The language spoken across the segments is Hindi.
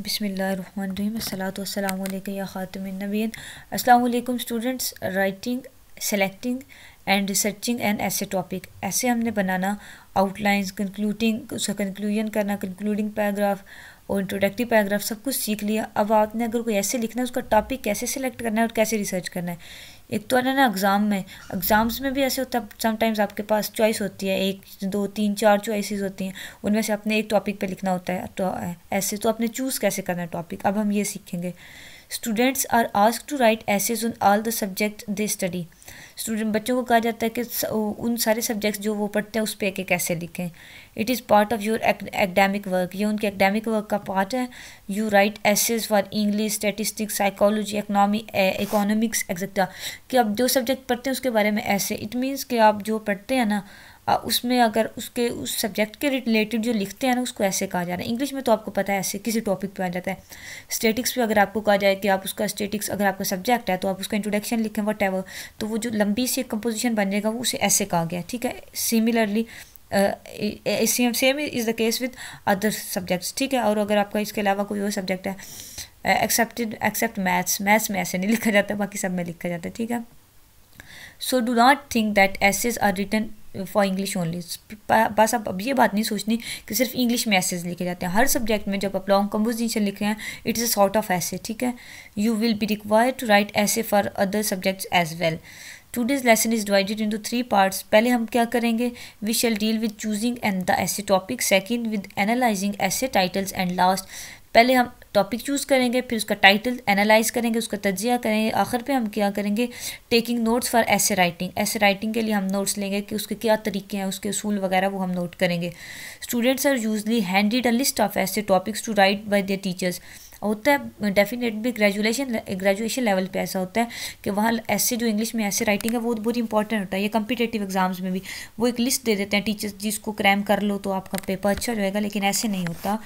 बसमीम या नबीन अस्सलाम students writing selecting and researching and essay topic essay हमने बनाना आउटलाइंस कंक्लूडिंग उसका कंक्लूजन करना कंक्लूडिंग पैराग्राफ और इंट्रोडक्टिव पैराग्राफ सब कुछ सीख लिया अब आपने अगर कोई ऐसे लिखना है उसका टॉपिक कैसे सिलेक्ट करना है और कैसे रिसर्च करना है एक तो है ना एग्ज़ाम में एग्ज़ाम्स में भी ऐसे होता है समटाइम्स आपके पास चॉइस होती है एक दो तीन चार चॉइसेस होती हैं उनमें से आपने एक टॉपिक पे लिखना होता है तो ऐसे तो आपने चूज़ कैसे करना है टॉपिक अब हम ये सीखेंगे students are ask to write essays on all the subject they study student बच्चों को कहा जाता है कि उन सारे सब्जेक्ट्स जो वो पढ़ते हैं उस पर एक एक ऐसे लिखें it is part of your academic work ये उनके एकेडमिक वर्क का पार्ट है you write essays for English statistics psychology economy economics etcetera कि आप जो सब्जेक्ट पढ़ते हैं उसके बारे में ऐसे इट मीन्स कि आप जो पढ़ते हैं ना उसमें अगर उसके उस सब्जेक्ट के रिलेटेड जो लिखते हैं ना उसको ऐसे कहा जा रहा है इंग्लिश में तो आपको पता है ऐसे किसी टॉपिक पे आ जाता है स्टेटिक्स पे अगर आपको कहा जाए कि आप उसका स्टेटिक्स अगर आपका सब्जेक्ट है तो आप उसका इंट्रोडक्शन लिखें वट तो वो जो लंबी सी कंपोजिशन बनेगा वो उसे ऐसे कहा गया ठीक है similarly same same is the case with other subjects ठीक है और अगर आपका इसके अलावा कोई और सब्जेक्ट है एक्सेप्टेड एक्सेप्ट मैथ्स मैथ्स में ऐसे नहीं लिखा जाता बाकी सब में लिखा जाता है ठीक है so do not think that essays are written for English only बस आप अब ये बात नहीं सोचनी कि सिर्फ इंग्लिश में एसेज लिखे जाते हैं हर सब्जेक्ट में जब आप लॉन्ग कम्पोजिशन लिख रहे हैं is a sort of essay ठीक है you will be require to write essay for other subjects as well today's lesson is divided into three parts पहले हम क्या करेंगे we shall deal with choosing and the essay topic second with analysing essay titles and last पहले हम टॉपिक चूज़ करेंगे फिर उसका टाइटल एनालाइज करेंगे उसका तजिया करेंगे आखिर पे हम क्या करेंगे taking notes for essay writing essay writing के लिए हम नोट्स लेंगे कि उसके क्या तरीके हैं उसके असूल वगैरह वो हम नोट करेंगे students are usually handed a list of essay topics to write by their teachers होता है डेफिनेटली ग्रेजुएशन ग्रेजुएशन लेवल पे ऐसा होता है कि वहाँ ऐसे जो इंग्लिश में ऐसे राइटिंग है वो बहुत इंपॉर्टेंट होता है ये कम्पिटेटिव एग्जाम्स में भी वो एक लिस्ट दे देते हैं टीचर्स जिसको क्रैम कर लो तो आपका पेपर अच्छा रहेगा लेकिन ऐसे नहीं होता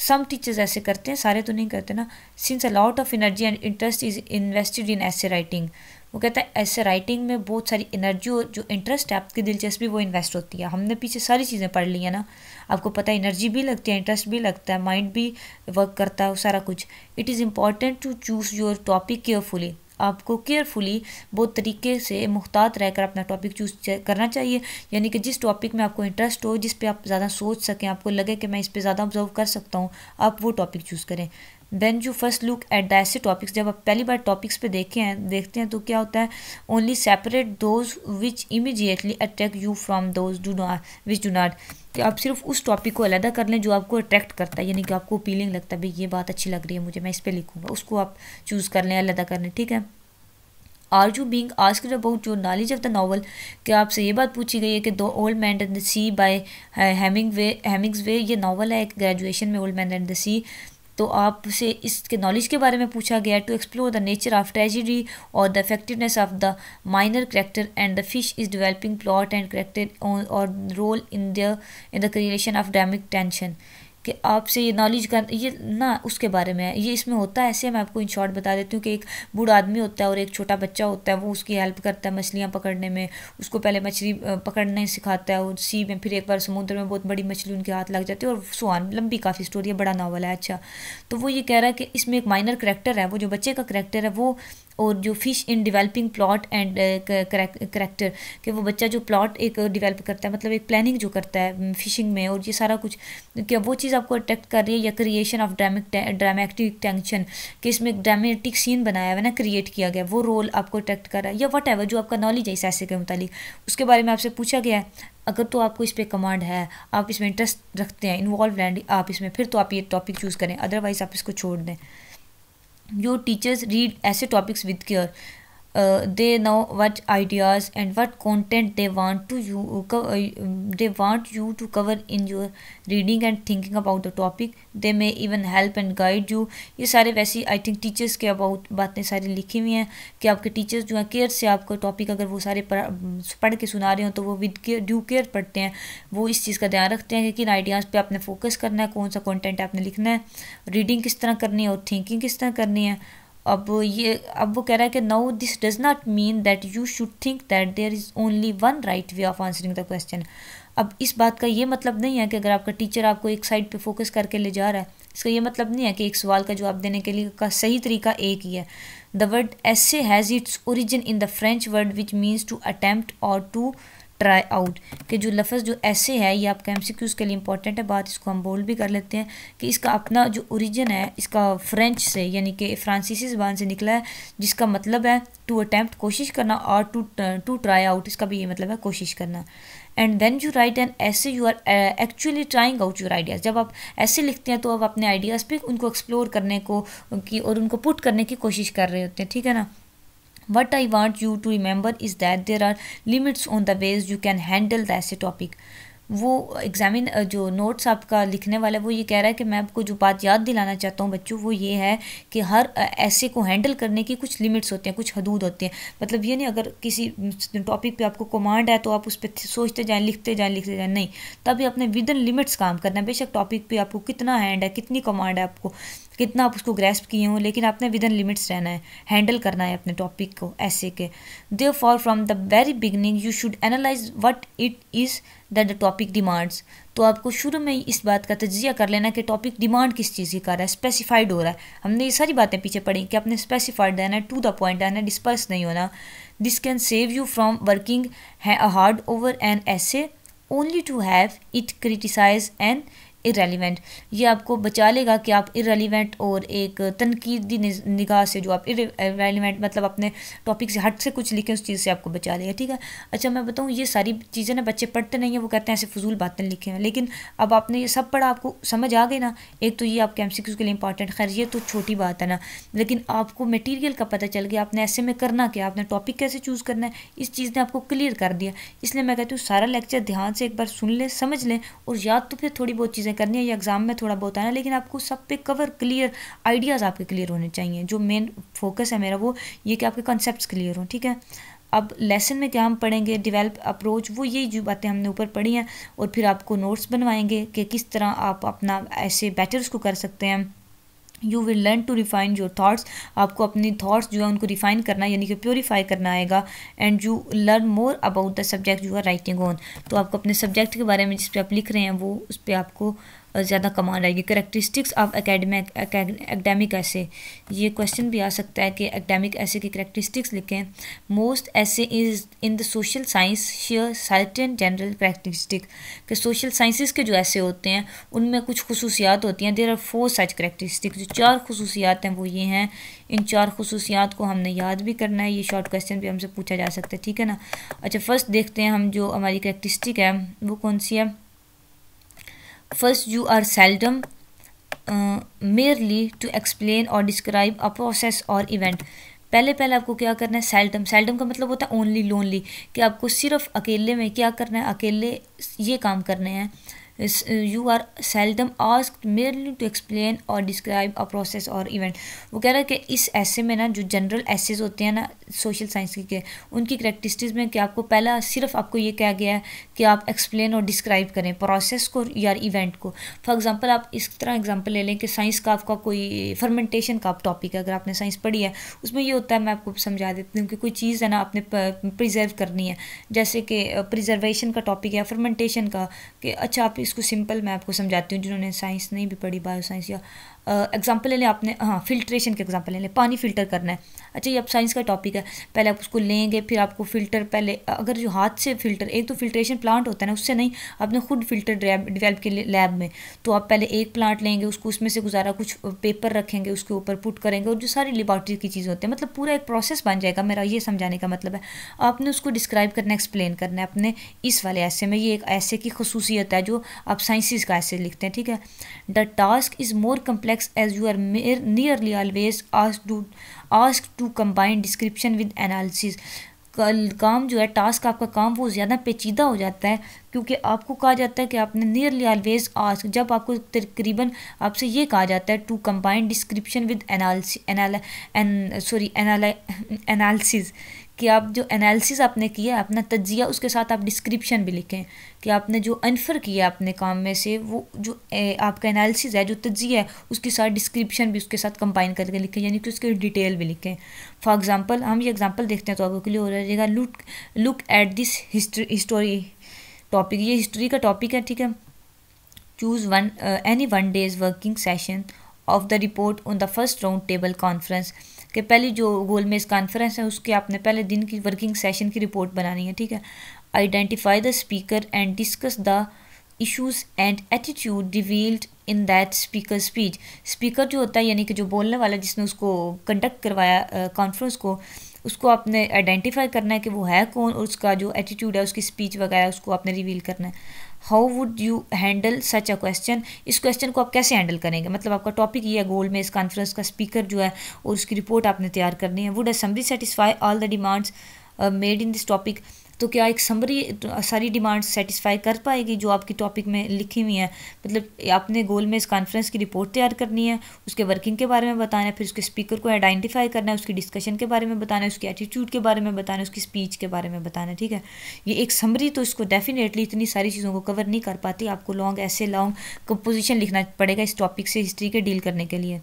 सम टीचर्स ऐसे करते हैं सारे तो नहीं करते ना since a lot of energy and interest is invested in essay writing वो कहता है ऐसे राइटिंग में बहुत सारी एनर्जी और जो इंटरेस्ट है आपकी दिलचस्पी वो इन्वेस्ट होती है हमने पीछे सारी चीज़ें पढ़ ली है ना आपको पता है एनर्जी भी लगती है इंटरेस्ट भी लगता है माइंड भी वर्क करता है सारा कुछ it is important to choose your topic carefully आपको केयरफुली बहुत तरीके से मुख्तात रहकर अपना टॉपिक चूज करना चाहिए यानी कि जिस टॉपिक में आपको इंटरेस्ट हो जिस पे आप ज़्यादा सोच सकें आपको लगे कि मैं इस पर ज़्यादा ऑब्जर्व कर सकता हूँ आप वो टॉपिक चूज़ करें then you first look at the essay topics जब आप पहली बार टॉपिक्स पे देखे हैं देखते हैं तो क्या होता है only separate those which immediately attract you from those do not which do not तो आप सिर्फ उस टॉपिक को अलहदा कर लें जो आपको अट्रैक्ट करता है यानी कि आपको अपीलिंग लगता है भाई ये बात अच्छी लग रही है मुझे मैं इस पर लिखूँगा उसको आप चूज़ कर लें अलहदा कर लें ठीक है are you being asked about your knowledge of the novel क्या आपसे ये बात पूछी गई है कि दो old man and the sea by Hemingway Hemingway ये नावल है एक ग्रेजुएशन में old man and the sea तो आपसे इसके नॉलेज के बारे में पूछा गया to explore the nature of tragedy और the effectiveness of the minor character and the fish is developing plot and character और role in the in the creation of dramatic tension कि आपसे ये नॉलेज का ये ना उसके बारे में है ये इसमें होता है ऐसे मैं आपको इन शॉर्ट बता देती हूँ कि एक बूढ़ा आदमी होता है और एक छोटा बच्चा होता है वो उसकी हेल्प करता है मछलियाँ पकड़ने में उसको पहले मछली पकड़ने सिखाता है और सी में फिर एक बार समुद्र में बहुत बड़ी मछली उनके हाथ लग जाती है और सुहान लंबी काफ़ी स्टोरी है बड़ा नावल है अच्छा तो वो ये कह रहा है कि इसमें एक माइनर करेक्टर है वो जो बच्चे का करेक्टर है वो और जो fish in developing plot and character कि वो बच्चा जो प्लॉट एक डेवलप करता है मतलब एक प्लानिंग जो करता है फिशिंग mm, में और ये सारा कुछ क्या वो चीज़ आपको अट्रैक्ट कर रही है या creation of dramatic dramatic tension कि इसमें एक ड्रामेटिक सीन बनाया हुआ ना क्रिएट किया गया वो रोल आपको अट्रैक्ट कर रहा है या वट एवर जो आपका नॉलेज है इस ऐसे के मुतालिक उसके बारे में आपसे पूछा गया है अगर तो आपको इस पर कमांड है आप इसमें इंटरेस्ट रखते हैं इन्वॉल्व एंड आप इसमें फिर तो आप ये टॉपिक चूज़ करें अदरवाइज़ आप इसको छोड़ दें your teachers read essay topics with care uh, they know what ideas and what content they want to you uh, uh, they want you to cover in your reading and thinking about the topic they may even help and guide you ये सारे वैसे आई थिंक टीचर्स के अबाउट बातें सारी लिखी हुई हैं कि आपके टीचर्स जो हैं केयर से आपका टॉपिक अगर वो सारे पढ़ के सुना रहे हो तो वो विद केयर ड्यू केयर पढ़ते हैं वो इस चीज़ का ध्यान रखते हैं कि किन आइडियाज़ पे आपने फोकस करना है कौन सा कंटेंट आपने लिखना है रीडिंग किस तरह करनी है और थिंकिंग किस तरह करनी है अब ये अब वो कह रहा है कि now this does not mean that you should think that there is only one right way of answering the question अब इस बात का ये मतलब नहीं है कि अगर आपका टीचर आपको एक साइड पे फोकस करके ले जा रहा है इसका ये मतलब नहीं है कि एक सवाल का जवाब देने के लिए का सही तरीका एक ही है the word essay has its origin in the French word which means to attempt और टू ट्राई आउट कि जो लफ्ज़ जो ऐसे है ये आपका एम सी क्यूज़ के लिए इंपॉर्टेंट है बात इसको हम बोल भी कर लेते हैं कि इसका अपना जो ओरिजिन है इसका फ्रेंच से यानी कि फ्रांसीसी ज़बान से निकला है जिसका मतलब है टू अटैम्प्ट कोशिश करना और टू टू ट्राई आउट इसका भी ये मतलब है कोशिश करना and then you write an essay you are actually trying out your ideas जब आप ऐसे लिखते हैं तो आप अपने आइडियाज़ पर उनको एक्सप्लोर करने को की और उनको पुट करने की कोशिश कर रहे होते हैं ठीक है ना what i want you to remember is that there are limits on the ways you can handle the essay topic वो एग्ज़ामिन जो नोट्स आपका लिखने वाला है वो ये कह रहा है कि मैं आपको जो बात याद दिलाना चाहता हूँ बच्चों वो ये है कि हर ऐसे को हैंडल करने की कुछ लिमिट्स होते हैं कुछ हदूद होते हैं मतलब ये नहीं अगर किसी टॉपिक पे आपको कमांड है तो आप उस पर सोचते जाएं लिखते जाएं लिखते जाएं नहीं तभी आपने विद इन लिमिट्स काम करना है बेशक टॉपिक पर आपको कितना हैंड है कितनी कमांड है आपको कितना आप उसको ग्रेस्प किए हों लेकिन आपने विद इन लिमिट्स रहना है हैंडल करना है अपने टॉपिक को ऐसे के दे for from the very beginning you should analyse what it is that the topic demands तो आपको शुरू में ही इस बात का तजिया कर लेना कि टॉपिक डिमांड किस चीज़ की कर रहा है स्पेसिफाइड हो रहा है हमने ये सारी बातें पीछे पढ़ी कि आपने स्पेसिफाइड रहना है टू द पॉइंट रहना है डिस्पर्स नहीं होना this can save you from working है hard over an essay only to have it criticised and irrelevant ये आपको बचा लेगा कि आप इरेलीवेंट और एक तनकीदी निगाह से जो आप इरेलीवेंट मतलब अपने टॉपिक से हट से कुछ लिखें उस चीज़ से आपको बचा लेगा ठीक है अच्छा मैं बताऊँ ये सारी चीज़ें ना बच्चे पढ़ते नहीं हैं वो कहते हैं ऐसे फजूल बातें लिखे हैं लेकिन अब आपने ये सब पढ़ा आपको समझ आ गई ना एक तो ये आपके एम के लिए इंपॉर्टेंट खैर ये तो छोटी बात है ना लेकिन आपको मटीरियल का पता चल गया आपने ऐसे में करना क्या आपने टॉपिक कैसे चूज़ करना है इस चीज़ ने आपको क्लियर कर दिया इसलिए मैं कहती हूँ सारा लेक्चर ध्यान से एक बार सुन लें समझ लें और याद तो फिर थोड़ी बहुत चीज़ें चीज़ें करनी है या एग्ज़ाम में थोड़ा बहुत आना लेकिन आपको सब पे कवर क्लियर आइडियाज़ आपके क्लियर होने चाहिए जो मेन फोकस है मेरा वो ये कि आपके कॉन्सेप्ट क्लियर हों ठीक है अब लेसन में क्या हम पढ़ेंगे डिवेल्प अप्रोच वो यही जो बातें हमने ऊपर पढ़ी हैं और फिर आपको नोट्स बनवाएंगे कि किस तरह आप अपना ऐसे बेटर उसको कर सकते हैं you will learn to refine your thoughts आपको अपनी थाट्स जो है उनको रिफाइन करना यानी कि प्योरीफाई करना आएगा and you learn more about the subject you are writing on तो आपको अपने सब्जेक्ट के बारे में जिस पर आप लिख रहे हैं वो उस पर आपको ज़्यादा कमाल आएगी करेक्टरिस्टिक्स ऑफ एकेडमिक एकेडमिक ऐसे ये क्वेश्चन भी आ सकता है कि एकेडमिक ऐसे की करेक्टरिस्टिक्स लिखें most essays in the social science share certain general characteristic कि सोशल साइंसिस के जो ऐसे होते हैं उनमें कुछ खसूसियात होती हैं there are four such characteristic जो चार खसूसियात हैं वो ये हैं इन चार खसूसियात को हमने याद भी करना है ये शॉर्ट क्वेश्चन भी हमसे पूछा जा सकता है ठीक है ना अच्छा फर्स्ट देखते हैं हम जो हमारी करेक्टरिस्टिक है वो कौन सी है First, you are seldom uh, merely to explain or describe a process or event. पहले पहले आपको क्या करना है सेल्टम सेल्टम का मतलब होता है ओनली लोनली कि आपको सिर्फ अकेले में क्या करना है अकेले ये काम करने हैं you are seldom ask merely to explain or describe a process or event वो कह रहा है कि इस ऐसे में ना जो जनरल एसेज होते हैं ना सोशल साइंस के उनकी करेक्टिस्टिक्स में कि आपको पहला सिर्फ आपको ये कहा गया है कि आप एक्सप्लेन और डिस्क्राइब करें प्रोसेस को या इवेंट को फॉर एग्जाम्पल आप इस तरह एग्जाम्पल ले लें कि साइंस का आपका कोई फर्मेंटेशन का आप टॉपिक है अगर आपने साइंस पढ़ी है उसमें ये होता है मैं आपको समझा देती हूँ कि कोई चीज़ है ना आपने प्रिजर्व करनी है जैसे कि प्रिजर्वेशन uh, का टॉपिक है फर्मेंटेशन का कि अच्छा आप इसको सिंपल मैं आपको समझाती हूँ जिन्होंने साइंस नहीं भी पढ़ी बायो साइंस या एग्जाम्पल ले लें आपने हाँ फिल्ट्रेशन के एग्जाम्पल ले लें पानी फिल्टर करना है अच्छा ये अब साइंस का टॉपिक है पहले आप उसको लेंगे फिर आपको फिल्टर पहले अगर जो हाथ से फिल्टर एक तो फिल्ट्रेशन प्लांट होता है ना उससे नहीं आपने खुद फिल्टर डिवेल्प के लैब में तो आप पहले एक प्लांट लेंगे उसको उसमें से गुजारा कुछ पेपर रखेंगे उसके ऊपर पुट करेंगे और जो सारी लेबॉर्ट्री की चीज़ होती है मतलब पूरा एक प्रोसेस बन जाएगा मेरा ये समझाने का मतलब है आपने उसको डिस्क्राइब करना है एक्सप्लेन करना है अपने इस वाले ऐसे में ये एक ऐसे की खसूसियत है जो आप साइंसिस का ऐसे लिखते हैं ठीक है the task is more complex complex complex as you are nearly always asked to asked to combine description with analysis काम जो है टास्क आपका काम वो ज़्यादा पेचीदा हो जाता है क्योंकि आपको कहा जाता है कि आपने नियरली ऑलवेज आस्क जब आपको तकरीबन आपसे ये कहा जाता है to combine description with analysis एनाला सॉरी एनालिस कि आप जो एनालिसिस आपने किया अपना तजिया उसके साथ आप डिस्क्रिप्शन भी लिखें कि आपने जो अनफर किया अपने काम में से वो जो ए, आपका एनालिसिस है जो तजिया है उसके साथ डिस्क्रिप्शन भी उसके साथ कंबाइन करके लिखें यानी कि उसके डिटेल भी लिखें फॉर एग्जांपल हम ये एग्जांपल देखते हैं तो आपको क्लियर हो जाएगा look look at this history history topic ये हिस्ट्री का टॉपिक है ठीक है choose one any one day's working session of the report on the first round table conference कि पहली जो गोल मेज़ कॉन्फ्रेंस है उसके आपने पहले दिन की वर्किंग सेशन की रिपोर्ट बनानी है ठीक है identify the speaker and discuss the issues and attitude revealed in that speaker speech speaker जो होता है यानी कि जो बोलने वाला जिसने उसको कंडक्ट करवाया कॉन्फ्रेंस uh, को उसको आपने आइडेंटिफाई करना है कि वो है कौन और उसका जो एटीट्यूड है उसकी स्पीच वगैरह उसको आपने रिवील करना है how would you handle such a question इस क्वेश्चन को आप कैसे हैंडल करेंगे मतलब आपका टॉपिक ये है गोल में इस कॉन्फ्रेंस का स्पीकर जो है और उसकी रिपोर्ट आपने तैयार करनी है would a summary satisfy all the demands made in this topic तो क्या एक समरी तो सारी डिमांड सेटिस्फाई कर पाएगी जो आपकी टॉपिक में लिखी हुई हैं मतलब आपने गोल में इस कॉन्फ्रेंस की रिपोर्ट तैयार करनी है उसके वर्किंग के बारे में बताना है फिर उसके स्पीकर को आइडेंटिफाई करना है उसकी डिस्कशन के बारे में बताना है उसके एटीट्यूड के बारे में बताना है उसकी स्पीच के बारे में बताना है ठीक है ये एक समरी तो इसको डेफिनेटली इतनी सारी चीज़ों को कवर नहीं कर पाती आपको लॉन्ग ऐसे लॉन्ग कंपोजिशन लिखना पड़ेगा इस टॉपिक से हिस्ट्री के डील करने के लिए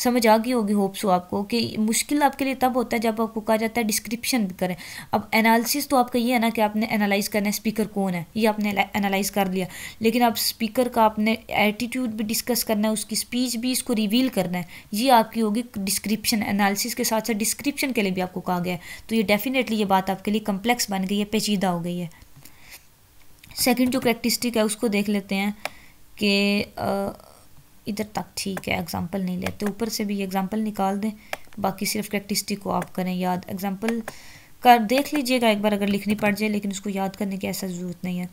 समझ आ गई होगी होप्स हो आपको कि मुश्किल आपके लिए तब होता है जब आपको कहा जाता है डिस्क्रिप्शन करें अब एनालिसिस तो आपका ये है ना कि आपने एनालाइज करना है स्पीकर कौन है ये आपने एनालाइज कर लिया लेकिन आप स्पीकर का आपने एटीट्यूड भी डिस्कस करना है उसकी स्पीच भी इसको रिवील करना है ये आपकी होगी डिस्क्रिप्शन एनालिसिस के साथ साथ डिस्क्रिप्शन के लिए भी आपको कहा गया है तो ये डेफिनेटली ये बात आपके लिए कम्प्लेक्स बन गई है पेचीदा हो गई है सेकेंड जो करेक्टिस्टिक है उसको देख लेते हैं कि इधर तक ठीक है एग्ज़ाम्पल नहीं लेते ऊपर से भी एग्ज़ाम्पल निकाल दें बाकी सिर्फ प्रैक्टिसिटी को आप करें याद एग्ज़ाम्पल कर देख लीजिएगा एक बार अगर लिखनी पड़ जाए लेकिन उसको याद करने की ऐसा ज़रूरत नहीं है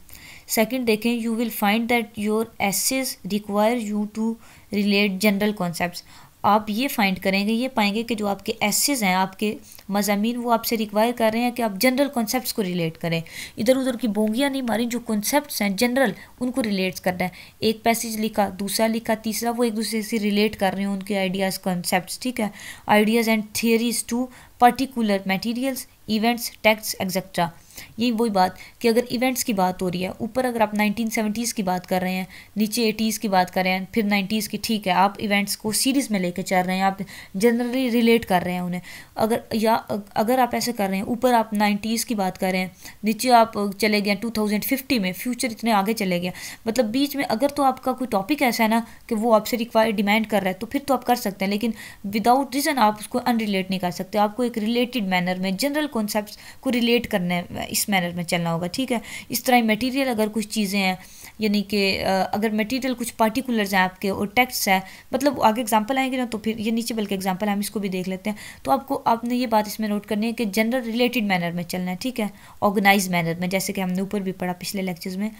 सेकंड देखें you will find that your essays require you to relate general concepts आप ये फाइंड करेंगे ये पाएंगे कि जो आपके एसेज हैं आपके मजामी वो आपसे रिक्वायर कर रहे हैं कि आप जनरल कॉन्सेप्ट को रिलेट करें इधर उधर की बोंगियाँ नहीं मारी जो कॉन्सेप्ट हैं जनरल उनको कर करना है एक पैसेज लिखा दूसरा लिखा तीसरा वो एक दूसरे से रिलेट कर रहे हैं उनके आइडियाज़ कॉन्सेप्ट ठीक है ideas and theories to particular materials events texts etcetera यही वही बात कि अगर इवेंट्स की बात हो रही है ऊपर अगर आप नाइनटीन सेवेंटीज़ की बात कर रहे हैं नीचे एटीज़ की बात कर रहे हैं फिर नाइन्टीज़ की ठीक है आप इवेंट्स को सीरीज़ में लेके चल रहे हैं आप जनरली रिलेट कर रहे हैं उन्हें अगर या अगर आप ऐसे कर रहे हैं ऊपर आप नाइन्टीज़ की बात कर रहे हैं नीचे आप चले गए टू थाउजेंड फिफ्टी में फ्यूचर इतने आगे चले गया मतलब बीच में अगर तो आपका कोई टॉपिक ऐसा है ना कि वो आपसे रिक्वायर डिमांड कर रहा है तो फिर तो आप कर सकते हैं लेकिन विदाउट रीज़न आप उसको अनरिलेट नहीं कर सकते आपको एक रिलेटेड मैनर में जनरल कॉन्सेप्ट को रिलेट करने इस मैनर में चलना होगा ठीक है इस तरह मटेरियल अगर कुछ चीज़ें हैं यानी कि अगर मटेरियल कुछ पार्टिकुलर्स हैं आपके और टेक्स्ट है मतलब आगे एग्जांपल आएंगे ना तो फिर ये नीचे बल्कि एग्जांपल हम इसको भी देख लेते हैं तो आपको आपने ये बात इसमें नोट करनी है कि जनरल रिलेटेड मैनर में चलना है ठीक है ऑर्गेनाइज मैनर में जैसे कि हमने ऊपर भी पढ़ा पिछले लेक्चर्स में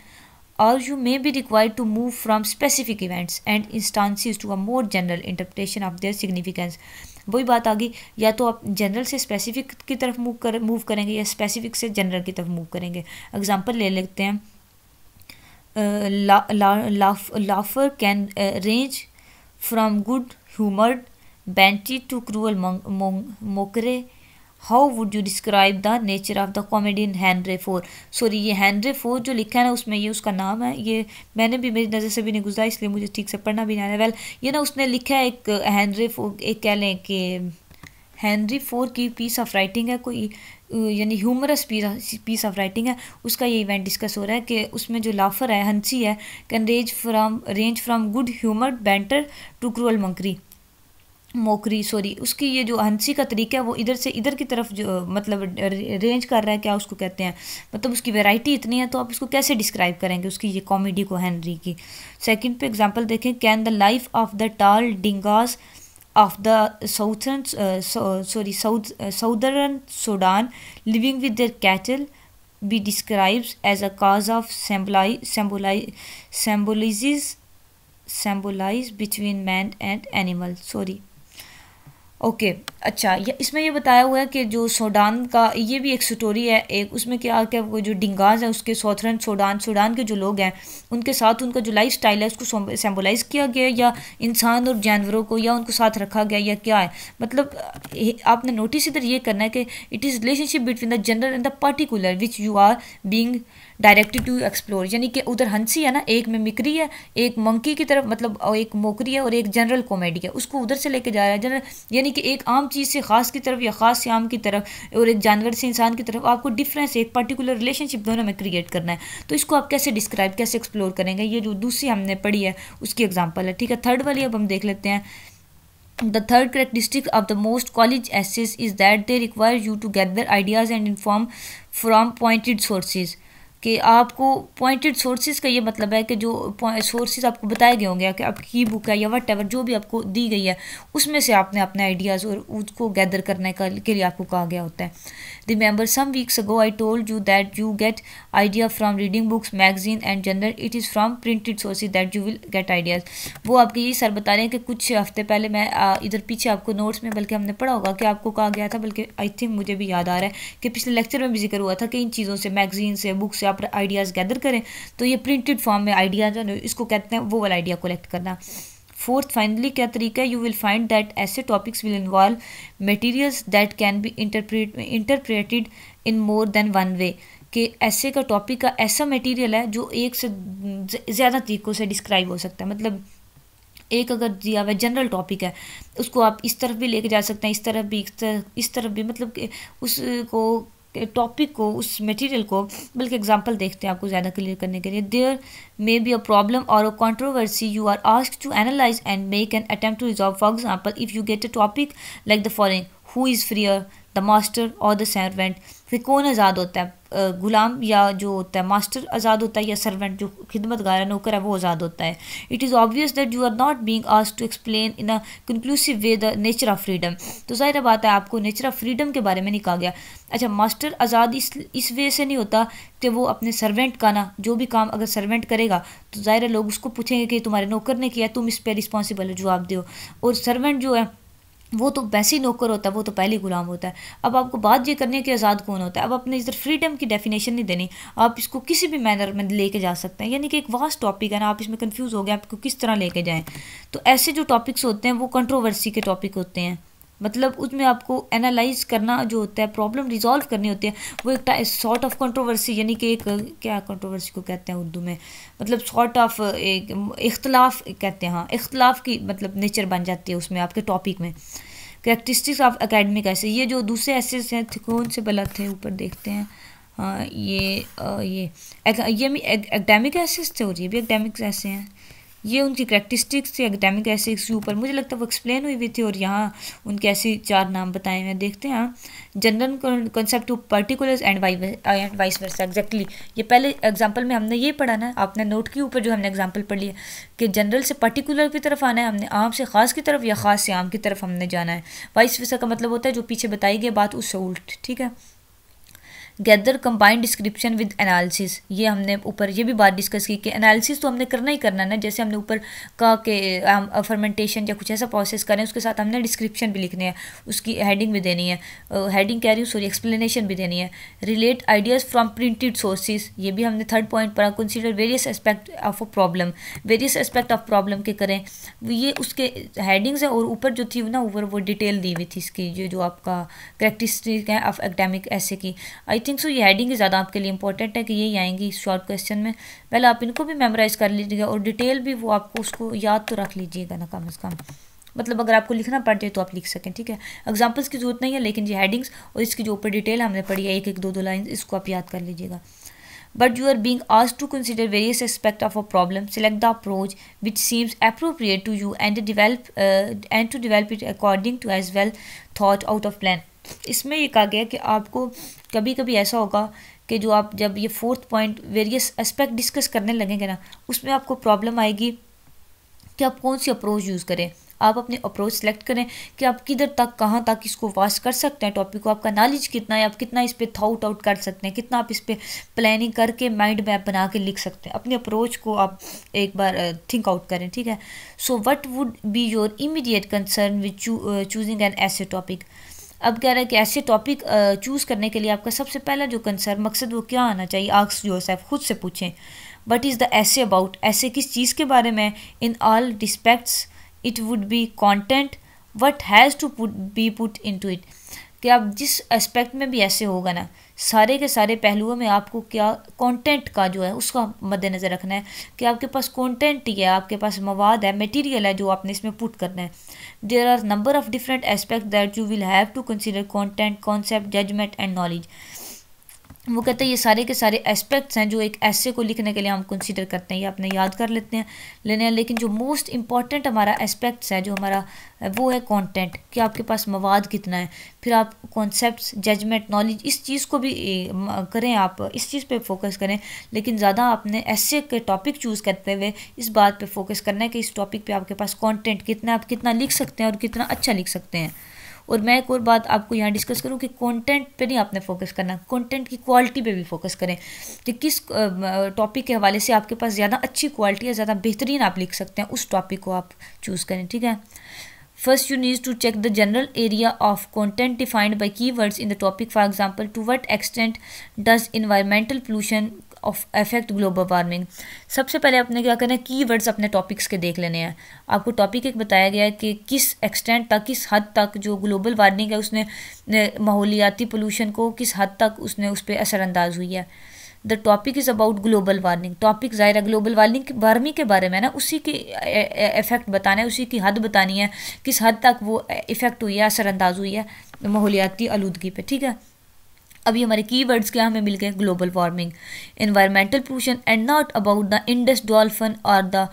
or you may be required to move from specific events and instances to a more general interpretation of their significance वही बात आ गई या तो आप जनरल से स्पेसिफिक की तरफ मूव कर मूव करेंगे या स्पेसिफिक से जनरल की तरफ मूव करेंगे एग्जांपल ले लेते हैं laughter can range from good humoured banter to cruel mockery how would you describe the nature of the comedian Henry four sorry ये हैंनरे फोर जो लिखा है ना उसमें ये उसका नाम है ये मैंने भी मेरी नज़र से भी नहीं गुजरा इसलिए मुझे ठीक से पढ़ना भी नहीं आया वेल ये ना उसने लिखा है एक हैंनरे uh, फोर एक कह लें कि हैंनरी फोर की पीस ऑफ राइटिंग है कोई uh, यानी ह्यूमरस पीस ऑफ राइटिंग है उसका ये इवेंट डिस्कस हो रहा है कि उसमें जो लाफर है हंसी है can range from range from good humour banter to cruel mockery mockery sorry उसकी ये जो हंसी का तरीका है वो इधर से इधर की तरफ जो मतलब रेंज कर रहा है क्या उसको कहते हैं मतलब उसकी वैरायटी इतनी है तो आप इसको कैसे डिस्क्राइब करेंगे उसकी ये कॉमेडी को हैंनरी की सेकंड पे एग्जांपल देखें can the life of the tall Dinkas of the southern sorry south southern Sudan living with their cattle be describes as a cause of symbolise symbolise symbolise between man and animal sorry Okay अच्छा ये इसमें ये बताया हुआ है कि जो सोडान का ये भी एक स्टोरी है एक उसमें क्या क्या वो जो डिंगाज हैं उसके सौथरन सोडान सोडान के जो लोग हैं उनके साथ उनका जो लाइफ स्टाइल है उसको सेम्बोलाइज किया गया या इंसान और जानवरों को या उनको साथ रखा गया या क्या है मतलब आपने नोटिस इधर ये करना है कि it is relationship between the general and the particular which you are being directed to explore यानी कि उधर हंसी है ना एक में मिक्री है एक मंकी की तरफ मतलब एक मोकरी है और एक जनरल कॉमेडी है उसको उधर से लेके जा रहा है जनरल यानी कि एक आम चीज़ से ख़ास की तरफ या ख़ास से आम की तरफ और एक जानवर से इंसान की तरफ आपको डिफरेंस एक पर्टिकुलर रिलेशनशिप दोनों में क्रिएट करना है तो इसको आप कैसे डिस्क्राइब कैसे एक्सप्लोर करेंगे ये जो दूसरी हमने पढ़ी है उसकी एग्जाम्पल है ठीक है थर्ड वाली अब हम देख लेते हैं third third of the most college college is that they require you to to gather ideas and inform from pointed sources कि आपको पॉइंटेड सोर्सेज का ये मतलब है कि जो सोर्सेज आपको बताए गए होंगे कि आपकी ई बुक है या वट एवर जो भी आपको दी गई है उसमें से आपने अपने आइडियाज़ और उसको गैदर करने का के लिए आपको कहा गया होता है remember some weeks ago I told you that you get idea from reading books magazine and general it is from printed sources that you will get ideas वो आपके ये सर बता रहे हैं कि कुछ हफ्ते पहले मैं इधर पीछे आपको नोट्स में बल्कि हमने पढ़ा होगा कि आपको कहा गया था बल्कि आई थिंक मुझे भी याद आ रहा है कि पिछले लेक्चर में भी जिक्र हुआ था कि इन चीज़ों से मैगजीन से बुक से से आप आइडियाज़ गैदर करें तो ये प्रिंटेड फॉर्म में आइडियाज इसको कहते हैं वो वाला आइडिया कलेक्ट करना फोर्थ फाइनली क्या तरीका है you will find that essay topics will involve materials that can be interpret interpreted in more than one way कि ऐसे का टॉपिक का ऐसा मटेरियल है जो एक से ज़्यादा तरीक़ों से डिस्क्राइब हो सकता है मतलब एक अगर दिया हुआ जनरल टॉपिक है उसको आप इस तरफ भी लेके जा सकते हैं इस तरफ भी इस तरफ इस तरफ भी मतलब उसको टॉपिक को उस मटेरियल को बल्कि एग्जांपल देखते हैं आपको ज़्यादा क्लियर करने के लिए there may be a problem or a controversy you are ask to analyse and make an attempt to resolve for example if you get a topic like the following who is freer the master or the servant फिर कौन आज़ाद होता है गुलाम या जो होता है मास्टर आज़ाद होता है या सर्वेंट जो खिदमत गार है नौकर है वो आज़ाद होता है it is obvious that you are not being आज to explain in a conclusive way the nature of freedom तो जाहिर बात है आपको नेचर ऑफ फ्रीडम के बारे में नहीं कहा गया अच्छा मास्टर आज़ाद इस इस वे से नहीं होता कि वो अपने सर्वेंट का ना जो भी काम अगर सर्वेंट करेगा तो ज़ाहिर लोग उसको पूछेंगे कि तुम्हारे नौकर ने किया तुम इस पर रिस्पॉन्सिबल हो जवाब दो और सर्वेंट जो है वो तो वैसे ही नौकर होता है वो तो पहले ही गुलाम होता है अब आपको बात ये करनी है कि आज़ाद कौन होता है अब अपने इधर फ्रीडम की डेफिनेशन नहीं देनी आप इसको किसी भी मैनर में लेके जा सकते हैं यानी कि एक वास्ट टॉपिक है ना आप इसमें कंफ्यूज हो गए आपको किस तरह लेके जाएं तो ऐसे जो टॉपिक्स होते हैं वो कंट्रोवर्सी के टॉपिक होते हैं मतलब उसमें आपको एनालाइज करना जो होता है प्रॉब्लम रिजॉल्व करनी होती है वो एक सॉर्ट ऑफ कंट्रोवर्सी यानी कि एक क्या कंट्रोवर्सी को कहते हैं उर्दू में मतलब सॉर्ट ऑफ एक इख्तलाफ कहते हैं हाँ इख्तलाफ की मतलब नेचर बन जाती है उसमें आपके टॉपिक में करेक्टरिस्टिक्स ऑफ अकेडमिक ऐसे ये जो दूसरे ऐसे हैं कौन से भला थे ऊपर देखते हैं हाँ ये आ, ये एक, ये एकेडमिक एसेस थे और ये भी एकेडमिक्स ऐसे हैं ये उनकी करेक्टिस्टिक्स या एकेडमिक एसेज के ऊपर मुझे लगता है वो एक्सप्लेन हुई हुई थी और यहाँ उनके ऐसे चार नाम बताए हैं देखते हैं general concept to particulars and and vice versa exactly ये पहले एग्जाम्पल में हमने ये पढ़ा ना आपने नोट के ऊपर जो हमने एग्जाम्पल पढ़ लिया कि जनरल से पर्टिकुलर की तरफ आना है हमने आम से ख़ास की तरफ या ख़ास से आम की तरफ हमने जाना है वाइस वर्सा का मतलब होता है जो पीछे बताई गई बात उससे उल्ट ठीक है gather combined description with analysis ये हमने ऊपर ये भी बात डिस्कस की कि एनालिसिस तो हमने करना ही करना ना जैसे हमने ऊपर कहा कि हम um, फर्मेंटेशन या कुछ ऐसा प्रोसेस करें उसके साथ हमने डिस्क्रिप्शन भी लिखने हैं उसकी हेडिंग भी देनी है हेडिंग कह रही हूँ सॉरी एक्सप्लेनेशन भी देनी है relate ideas from printed sources ये भी हमने थर्ड पॉइंट पर consider various aspect of a problem various aspect of problem के करें ये उसके हेडिंग्स हैं और ऊपर जो थी ना ऊपर वो डिटेल दी हुई थी इसकी ये जो आपका प्रैक्टिस है ऑफ एक्डेमिक ऐसे की आई थिंक सो ये हेडिंग ज़्यादा आपके लिए इंपॉर्टेंट है कि यही आएंगी इस शॉर्ट क्वेश्चन में पहले आप इनको भी मेमोराइज कर लीजिएगा और डिटेल भी वो आपको उसको याद तो रख लीजिएगा ना कम अज़ कम मतलब अगर आपको लिखना पड़ जाए तो आप लिख सकें ठीक है एग्जाम्पल्स की जरूरत नहीं है लेकिन ये हेडिंग्स और इसकी जो ऊपर डिटेल हमने पढ़ी है एक एक दो दो लाइन इसको आप याद कर लीजिएगा बट यू आर बींग आज to consider various aspect of a problem select the approach which seems appropriate to you and develop and to develop it according to as well thought out of plan इसमें ये कहा गया कि आपको कभी कभी ऐसा होगा कि जो आप जब ये fourth point various aspect discuss करने लगेंगे ना उसमें आपको प्रॉब्लम आएगी कि आप कौन सी अप्रोच यूज़ करें आप अपने अप्रोच सेलेक्ट करें कि आप किधर तक कहाँ तक इसको वास्ट कर सकते हैं टॉपिक को आपका नॉलेज कितना है आप कितना इस पर थाउट आउट कर सकते हैं कितना आप इस पर प्लानिंग करके माइंड मैप बना के लिख सकते हैं अपने अप्रोच को आप एक बार थिंक आउट करें ठीक है so what would be your immediate concern with choosing an essay topic अब कह रहा है कि ऐसे टॉपिक चूज़ करने के लिए आपका सबसे पहला जो कंसर्न मकसद वो क्या आना चाहिए आक्स जोसेफ खुद से पूछें but is the essay about essay किस चीज़ के बारे में in all respects it would be content what has to put be put into it कि आप जिस एस्पेक्ट में भी ऐसे होगा ना सारे के सारे पहलुओं में आपको क्या कंटेंट का जो है उसका मद्देनज़र रखना है कि आपके पास कंटेंट ही है आपके पास मवाद है मटेरियल है जो आपने इसमें पुट करना है there are number of different aspects that you will have to consider content concept judgment and knowledge वो कहते हैं ये सारे के सारे एस्पेक्ट्स हैं जो एक ऐसे को लिखने के लिए हम कंसीडर करते हैं या अपने याद कर लेते हैं लेने हैं लेकिन जो मोस्ट इम्पॉर्टेंट हमारा एस्पेक्ट्स है जो हमारा वो है कंटेंट कि आपके पास मवाद कितना है फिर आप कॉन्सेप्ट्स जजमेंट नॉलेज इस चीज़ को भी करें आप इस चीज़ पे फोकस करें लेकिन ज़्यादा आपने ऐसे के टॉपिक चूज़ करते हुए इस बात पे फोकस करना है कि इस टॉपिक पे आपके पास कंटेंट कितना आप कितना लिख सकते हैं और कितना अच्छा लिख सकते हैं और मैं एक और बात आपको यहाँ डिस्कस करूँ कि कंटेंट पे नहीं आपने फोकस करना कंटेंट की क्वालिटी पे भी फोकस करें कि किस टॉपिक के हवाले से आपके पास ज़्यादा अच्छी क्वालिटी या ज़्यादा बेहतरीन आप लिख सकते हैं उस टॉपिक को आप चूज़ करें ठीक है first you need to check the general area of content defined by key words in the topic for example to what extent does environmental pollution of affect global warming सबसे पहले आपने क्या करना है वर्ड्स अपने टॉपिक्स के देख लेने हैं आपको टॉपिक एक बताया गया है कि किस एक्सटेंट तक किस हद तक जो ग्लोबल वार्मिंग है उसने माहौलियाती पोलूशन को किस हद तक उसने उस पर असरअंदाज हुई है the topic is about global warming topic ज़ाहिर है ग्लोबल वार्मिंग वार्मिंग के बारे में ना उसी के इफ़ेक्ट बताना है उसी की हद बतानी है किस हद तक वो इफ़ेक्ट हुई है असरअंदाज हुई है माहौलियाती आलूदगी पे ठीक है अभी हमारे वर्ड्स क्या हमें मिल गए global warming environmental pollution and not about the Indus dolphin or the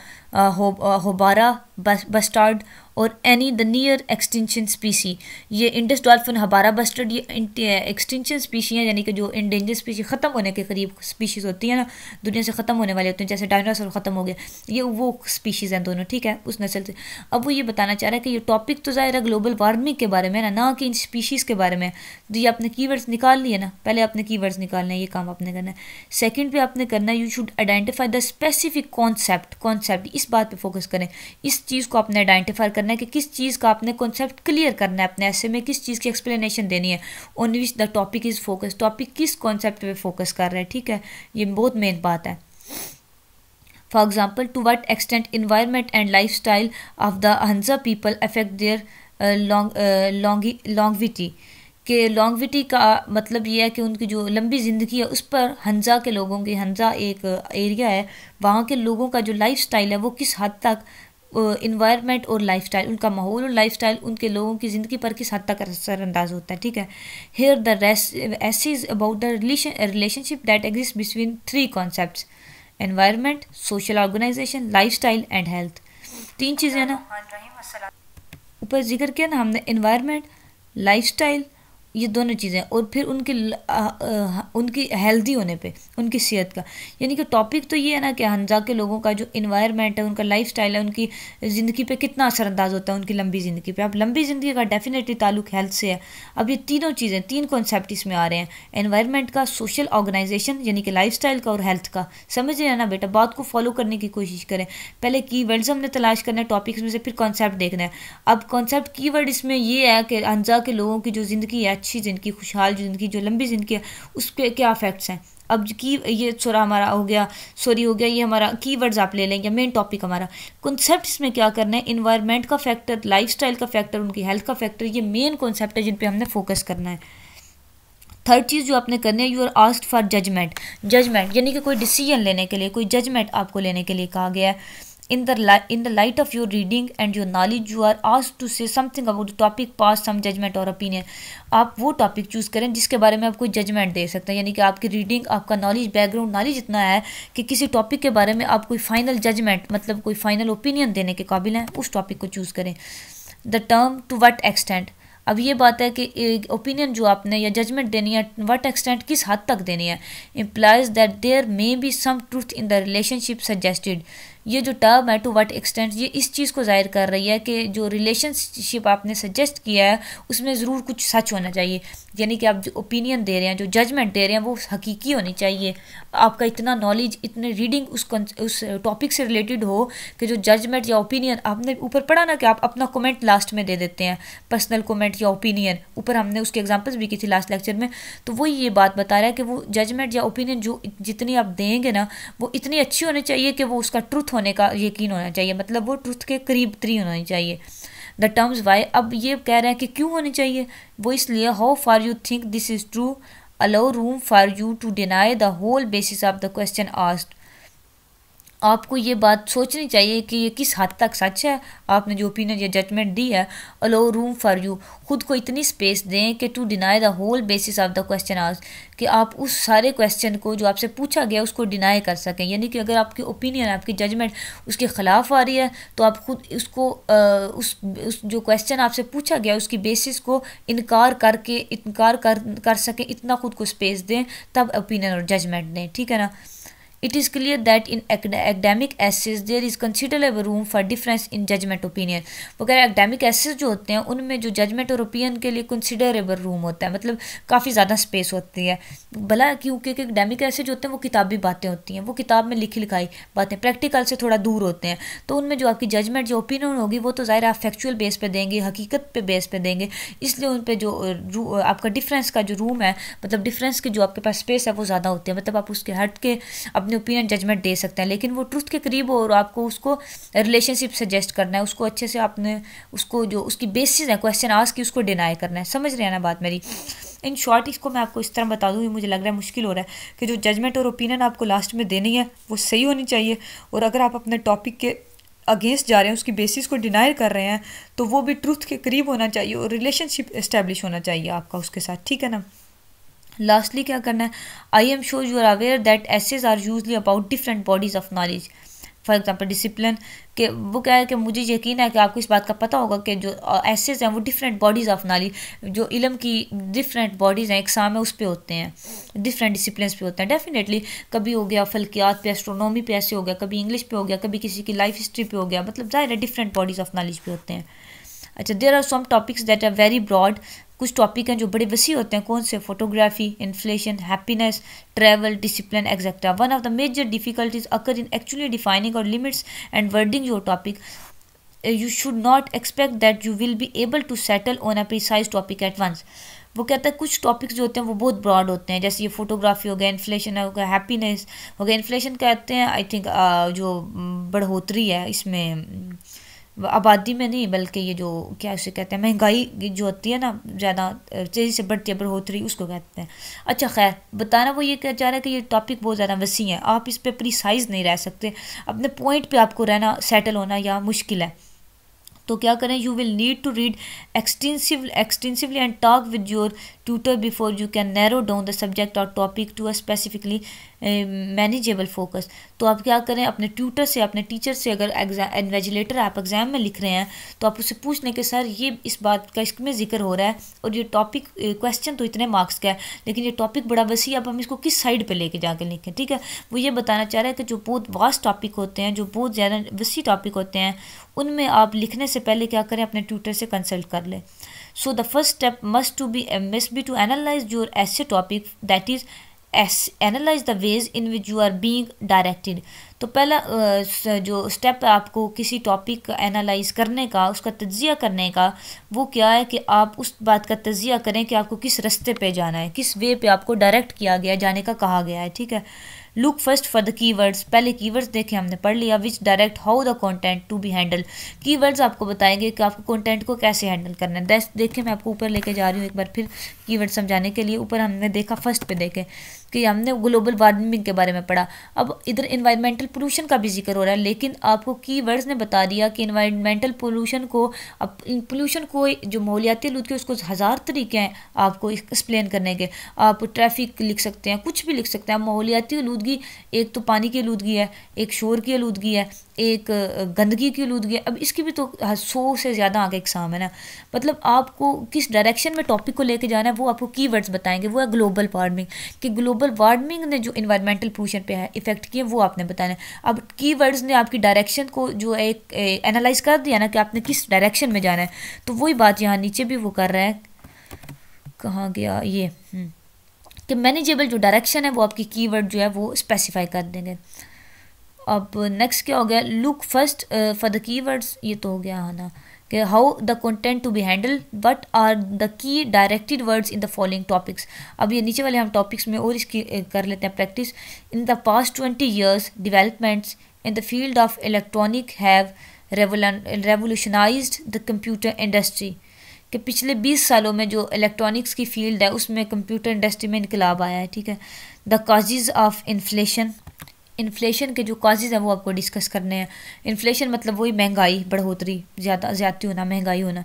houbara bustard or any the near extension species ये इंडस डॉल्फिन हबारा बस्टर्ड ये एक्सटेंशन स्पीशी हैं यानी कि जो इंडेंजर स्पीशी ख़त्म होने के करीब स्पीशीज़ होती हैं ना दुनिया से ख़त्म होने वाले होते हैं जैसे डायनासोर ख़त्म हो गया ये वो स्पीशीज़ हैं दोनों ठीक है उस नस्ल से अब वो ये बताना चाह रहा है कि ये टॉपिक तो ज़ाहिर है ग्लोबल वार्मिंग के बारे में ना ना कि इन स्पीशीज़ के बारे में तो ये आपने की निकाल लिए ना पहले आपने वर्ड्स निकालना है ये काम आपने करना है सेकेंड पे आपने करना है you should identify the specific concept concept इस बात पर फोकस करें इस चीज़ को आपने आइडेंटिफाई करना है कि किस चीज़ का आपने कॉन्सेप्ट क्लियर करना है अपने ऐसे में किस चीज़ की एक्सप्लेनेशन देनी है on which the topic is focus topic किस कॉन्सेप्ट पे फोकस कर रहा है ठीक है ये बहुत मेन बात है for example to what extent environment and life style of the Hunza people affect their long longevity के लॉन्गविटी का मतलब ये है कि उनकी जो लंबी ज़िंदगी है उस पर हंजा के लोगों की हंजा एक एरिया है वहाँ के लोगों का जो लाइफ स्टाइल है वो किस हद तक इन्वायरमेंट और स्टाइल उनका माहौल और स्टाइल उनके लोगों की ज़िंदगी पर किस हद तक असरअंदाज होता है ठीक है हेयर द रेस एस is about the relation relationship that exist between three concept environment social organisation style and health तीन चीज़ें ना हाँ, ऊपर जिक्र किया ना हमने इन्वायरमेंट स्टाइल ये दोनों चीज़ें और फिर उनके उनकी हेल्दी होने पे उनकी सेहत का यानी कि टॉपिक तो ये है ना कि हंजा के लोगों का जो इन्वायरमेंट है उनका लाइफ है उनकी ज़िंदगी पे कितना असरअंदाज होता है उनकी लंबी ज़िंदगी पे अब लंबी ज़िंदगी का डेफिनेटली ताल्लुक हेल्थ से है अब ये तीनों चीज़ें तीन कॉन्सेप्ट इसमें आ रहे हैं इन्वायरमेंट का सोशल ऑर्गेनाइजेशन यानी कि लाइफ का और हेल्थ का समझ रहे ना बेटा बात को फॉलो करने की कोशिश करें पहले की हमने तलाश करना है टॉपिक्स में से फिर कॉन्सेप्ट देखना है अब कॉन्सेप्ट की इसमें ये है कि हंजा के लोगों की जो ज़िंदगी है अच्छी ज़िंदगी खुशहाल ज़िंदगी जो लंबी ज़िंदगी है उस पर क्या अफेक्ट्स हैं अब की ये सोरा हमारा हो गया सॉरी हो गया ये हमारा कीवर्ड्स आप ले लेंगे मेन टॉपिक हमारा कॉन्सेप्ट इसमें क्या करना है इन्वायरमेंट का फैक्टर स्टाइल का फैक्टर उनकी हेल्थ का फैक्टर ये मेन कॉन्सेप्ट है जिन पर हमने फोकस करना है थर्ड चीज़ जो आपने करनी है you are asked for judgement judgement यानी कि कोई डिसीजन लेने के लिए कोई जजमेंट आपको लेने के लिए कहा गया है in the li- in the light of your reading and your knowledge you are asked to say something about the topic pass some judgment or opinion आप वो टॉपिक चूज़ करें जिसके बारे में आप कोई जजमेंट दे सकते हैं यानी कि आपकी रीडिंग आपका नॉलेज बैकग्राउंड नॉलेज इतना है कि किसी टॉपिक के बारे में आप कोई फाइनल जजमेंट मतलब कोई फाइनल ओपिनियन देने के काबिल हैं उस टॉपिक को चूज़ करें the term to what extent अब ये बात है कि ओपिनियन जो आपने या जजमेंट देनी है वट एक्सटेंट किस हद तक देनी है implies that there may be some truth in the relationship suggested ये जो टर्म है टू वट एक्सटेंट ये इस चीज़ को जाहिर कर रही है कि जो रिलेशनशिप आपने सजेस्ट किया है उसमें ज़रूर कुछ सच होना चाहिए यानी कि आप जो ओपिनियन दे रहे हैं जो जजमेंट दे रहे हैं वो हकीकी होनी चाहिए आपका इतना नॉलेज इतने रीडिंग उस उस टॉपिक से रिलेटेड हो कि जो जजमेंट या ओपिनियन आपने ऊपर पढ़ा ना कि आप अपना कमेंट लास्ट में दे देते हैं पर्सनल कमेंट या ओपिनियन ऊपर हमने उसके एग्जांपल्स भी की थी लास्ट लेक्चर में तो वही ये बात बता रहा है कि वो जजमेंट या ओपिनियन जो जितनी आप देंगे ना वो इतनी अच्छी होनी चाहिए कि वो उसका ट्रुथ होने का यकीन होना चाहिए मतलब वो ट्रुथ के करीब तरी होनी चाहिए द टर्म्स वाई अब ये कह रहे हैं कि क्यों होनी चाहिए वो इसलिए how far you think this is true allow room for you to deny the whole basis of the question asked आपको ये बात सोचनी चाहिए कि ये किस हद तक सच है आपने जो ओपिनियन या जजमेंट दी है अलो रूम फॉर यू खुद को इतनी स्पेस दें कि to deny the whole basis of the question आज कि आप उस सारे क्वेश्चन को जो आपसे पूछा गया उसको डिनाई कर सकें यानी कि अगर आपकी ओपिनियन आपकी जजमेंट उसके ख़िलाफ़ आ रही है तो आप खुद उसको आ, उस, उस जो क्वेश्चन आपसे पूछा गया उसकी बेसिस को इनकार करके इनकार कर कर सकें इतना खुद को स्पेस दें तब ओपिनियन और जजमेंट दें ठीक है ना it is clear that in academic essays there is considerable room for difference in judgment opinion वो कह रहे academic essays जो होते हैं उनमें जो judgment और opinion के लिए considerable room होता है मतलब काफ़ी ज़्यादा space होती है भला क्योंकि academic essays जो होते हैं वो किताबी बातें होती हैं वो किताब में लिखी लिखाई बातें प्रैक्टिकल से थोड़ा दूर होते हैं तो उनमें जो आपकी जजमेंट जो ओपिनियन होगी वो तो ज़ाहिर आप फैक्चुअल बेस पर देंगे हकीकत पे बेस पर देंगे इसलिए उन पर जो आपका डिफरेंस का जो रूम है मतलब डिफरेंस के जो आपके पास स्पेस है वो ज़्यादा होती है मतलब आप उसके हट के अपने अपनी ओपिनियन जजमेंट दे सकते हैं लेकिन वो ट्रुथ के करीब हो और आपको उसको रिलेशनशिप सजेस्ट करना है उसको अच्छे से आपने उसको जो उसकी बेसिस है क्वेश्चन आज की उसको डिनाई करना है समझ रहे हैं ना बात मेरी इन शॉर्ट इसको मैं आपको इस तरह बता दूँ मुझे लग रहा है मुश्किल हो रहा है कि जो जजमेंट और ओपिनियन आपको लास्ट में देनी है वो सही होनी चाहिए और अगर आप अपने टॉपिक के अगेंस्ट जा रहे हैं उसकी बेसिस को डिनाई कर रहे हैं तो वो भी ट्रुथ के करीब होना चाहिए और रिलेशनशिप इस्टेब्लिश होना चाहिए आपका उसके साथ ठीक है ना लास्टली क्या करना है I am sure you are aware that essays are usually about different bodies of knowledge for example discipline के वो क्या है कि मुझे यकीन है कि आपको इस बात का पता होगा कि जो एसेज हैं वो डिफरेंट बॉडीज़ ऑफ नॉलेज जो इलम की डिफरेंट बॉडीज़ हैं एग्ज़ाम है उस पर होते हैं डिफरेंट डिसिप्लिन पे होते हैं डेफिनेटली कभी हो गया फल्कियात पे एस्ट्रोनॉमी पे ऐसे हो गया कभी इंग्लिश पे हो गया कभी किसी की लाइफ हिस्ट्री पे हो गया मतलब ज़ाहिर है डिफरेंट बॉडीज़ ऑफ नॉलेज पे होते हैं अच्छा there are some topics that are very broad कुछ टॉपिक हैं जो बड़े वसी होते हैं कौन से photography inflation happiness travel discipline etcetera one of the major difficulties occur in actually defining or limits and wording your topic you should not expect that you will be able to settle on a precise topic at once वो कहता है कुछ टॉपिक्स जो होते हैं वो बहुत ब्रॉड होते हैं जैसे ये फोटोग्राफी हो गया इन्फ्लेशन हो गया हैप्पीनेस हो गया इन्फ्लेशन कहते हैं आई थिंक uh, जो mm, बढ़ोतरी है इसमें आबादी में नहीं बल्कि ये जो क्या उसे कहते हैं महंगाई जो होती है ना ज़्यादा तेज़ी से बढ़ती है बढ़ोतरी उसको कहते हैं अच्छा खैर बताना वो ये कह चाह रहा है कि ये टॉपिक बहुत ज़्यादा वसी है आप इस पर प्रिसाइज नहीं रह सकते अपने पॉइंट पे आपको रहना सेटल होना या मुश्किल है तो क्या करें you will need to read extensive extensively and talk with your tutor before you can narrow down the subject or topic to a specifically manageable focus तो आप क्या करें अपने ट्यूटर से अपने टीचर से अगर एग्जाम एनवेजिलेटर आप एग्ज़ाम में लिख रहे हैं तो आप उससे पूछ लें कि सर ये इस बात का इसमें जिक्र हो रहा है और ये टॉपिक क्वेश्चन eh, तो इतने मार्क्स का है लेकिन ये टॉपिक बड़ा वसी है अब हम इसको किस साइड पर लेके जाकर लिखें ठीक है वो ये बताना चाह रहे हैं कि जो बहुत वास्ट टॉपिक होते हैं जो बहुत ज़्यादा वसी टॉपिक होते हैं उनमें आप लिखने से पहले क्या करें अपने ट्यूटर से कंसल्ट कर लें So the first step must to be uh, must be to analyze your essay topic that is analyze the ways in which you are being directed तो पहला जो स्टेप आपको किसी टॉपिक का एनालाइज करने का उसका तजिया करने का वो क्या है कि आप उस बात का तजिया करें कि आपको किस रस्ते पे जाना है किस वे पे आपको डायरेक्ट किया गया जाने का कहा गया है ठीक है look first for the keywords पहले कीवर्ड्स देखे हमने पढ़ लिया which direct how the content to be handle keywords आपको बताएंगे कि आपको कंटेंट को कैसे हैंडल करना है देखें मैं आपको ऊपर लेके जा रही हूँ एक बार फिर कीवर्ड समझाने के लिए ऊपर हमने देखा फर्स्ट पे देखे कि हमने ग्लोबल वार्मिंग के बारे में पढ़ा अब इधर इन्वायरमेंटल पोलूशन का भी जिक्र हो रहा है लेकिन आपको की वर्ड्स ने बता दिया कि इन्वायरमेंटल पोलूशन को अब पोलूशन को जो मालियाती लूट के उसको हज़ार तरीके हैं आपको एक्सप्लेन करने के आप ट्रैफिक लिख सकते हैं कुछ भी लिख सकते हैं मालियाती आलूदगी एक तो पानी की आलूदगी है एक शोर की आलूदगी है एक गंदगी की लूदगी अब इसकी भी तो सौ से ज़्यादा आगे एग्ज़ाम है ना मतलब आपको किस डायरेक्शन में टॉपिक को लेके जाना है वो आपको कीवर्ड्स बताएंगे वो है ग्लोबल वार्मिंग कि ग्लोबल वार्मिंग ने जो इन्वायरमेंटल पोल्यूशन पे है इफेक्ट किए वो आपने बताना है अब कीवर्ड्स ने आपकी डायरेक्शन को जो है एक एनालाइज कर दिया ना कि आपने किस डायरेक्शन में जाना है तो वही बात यहाँ नीचे भी वो कर रहा है कहाँ गया ये हम्म। कि मैनेजेबल जो डायरेक्शन है वो आपकी कीवर्ड जो है वो स्पेसिफाई कर देंगे अब नेक्स्ट क्या हो गया look first for the words ये तो हो गया है ना कि how the content to be handle what are the key directed words in the following topics अब ये नीचे वाले हम टॉपिक्स में और इसकी uh, कर लेते हैं practice in the past twenty years developments in the field of electronic have revolutionise the computer industry कि पिछले बीस सालों में जो इलेक्ट्रॉनिक्स की फील्ड है उसमें कंप्यूटर इंडस्ट्री में इनकलाब आया है ठीक है the causes of inflation inflation के जो काजेज़ हैं वो आपको डिस्कस करने हैं इन्फ्लेशन मतलब वही महंगाई बढ़ोतरी ज़्यादा ज़्यादा होना महंगाई होना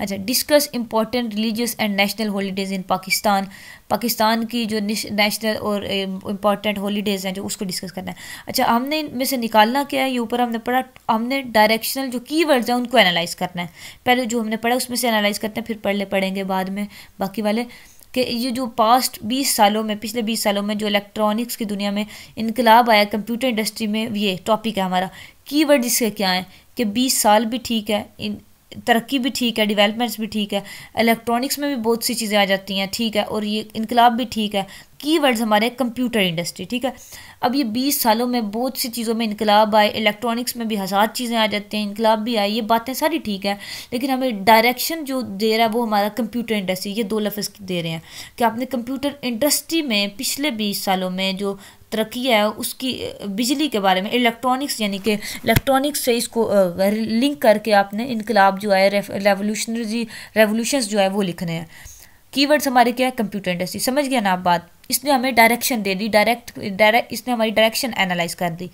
अच्छा discuss important religious and national holidays in Pakistan Pakistan की जो नेशनल और इम्पॉर्टेंट eh, हॉलीडेज़ हैं जो उसको डिस्कस करना है अच्छा हमने इनमें से निकालना क्या है ये ऊपर हमने पढ़ा हमने डायरेक्शनल जो की वर्ड्स हैं उनको एनालाइज़ करना है पहले जो हमने पढ़ा उसमें से एनालाइज़ करते हैं फिर पढ़ ले पढ़ेंगे बाद में बाकी वाले कि ये जो पास्ट 20 सालों में पिछले 20 सालों में जो इलेक्ट्रॉनिक्स की दुनिया में इनकलाब आया कंप्यूटर इंडस्ट्री में ये टॉपिक है हमारा कीवर्ड इसके क्या हैं कि 20 साल भी ठीक है इन तरक्की भी ठीक है डेवलपमेंट्स भी ठीक है इलेक्ट्रॉनिक्स में भी बहुत सी चीज़ें आ जाती हैं ठीक है और ये इनकलाब भी ठीक है कीवर्ड्स हमारे कंप्यूटर इंडस्ट्री ठीक है अब ये बीस सालों में बहुत सी चीज़ों में इनकलाब आए इलेक्ट्रॉनिक्स में भी हजार चीज़ें आ जाती हैं इनकलाब भी आए ये बातें सारी ठीक है लेकिन हमें डायरेक्शन जो दे रहा है वो हमारा कंप्यूटर इंडस्ट्री ये दो लफ्ज़ दे रहे हैं कि आपने कंप्यूटर इंडस्ट्री में पिछले बीस सालों में जो तरक्की है उसकी बिजली के बारे में इलेक्ट्रॉनिक्स यानी कि इलेक्ट्रॉनिक्स से इसको लिंक करके आपने इनकलाब जो है रेवोल्यूशनरी रेवोल्यूशन जो है वो लिखने हैं कीवर्ड्स हमारे क्या है कंप्यूटर इंडस्ट्री समझ गया ना आप बात इसने हमें डायरेक्शन दे दी डायरेक्ट डायरेक्ट इसने हमारी डायरेक्शन एनालाइज कर दी